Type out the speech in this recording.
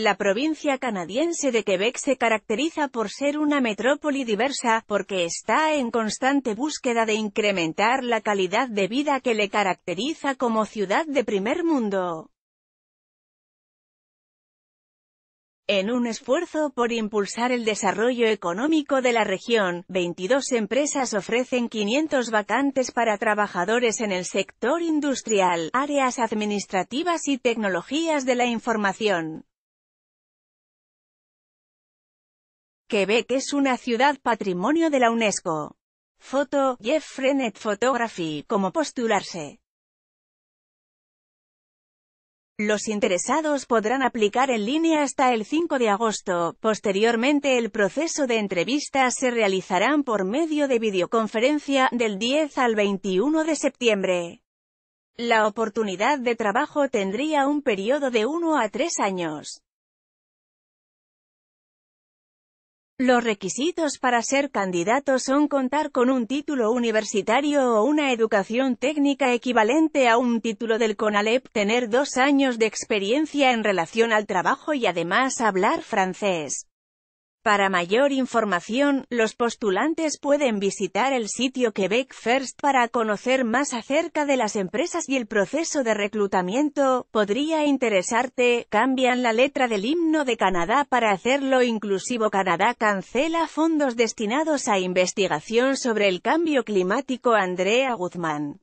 La provincia canadiense de Quebec se caracteriza por ser una metrópoli diversa, porque está en constante búsqueda de incrementar la calidad de vida que le caracteriza como ciudad de primer mundo. En un esfuerzo por impulsar el desarrollo económico de la región, 22 empresas ofrecen 500 vacantes para trabajadores en el sector industrial, áreas administrativas y tecnologías de la información. Quebec es una ciudad patrimonio de la UNESCO. Foto, Jeff Frenet Photography, cómo postularse. Los interesados podrán aplicar en línea hasta el 5 de agosto. Posteriormente el proceso de entrevistas se realizarán por medio de videoconferencia del 10 al 21 de septiembre. La oportunidad de trabajo tendría un periodo de 1 a 3 años. Los requisitos para ser candidato son contar con un título universitario o una educación técnica equivalente a un título del CONALEP, tener dos años de experiencia en relación al trabajo y además hablar francés. Para mayor información, los postulantes pueden visitar el sitio Quebec First para conocer más acerca de las empresas y el proceso de reclutamiento. Podría interesarte, cambian la letra del himno de Canadá para hacerlo inclusivo. Canadá cancela fondos destinados a investigación sobre el cambio climático. Andrea Guzmán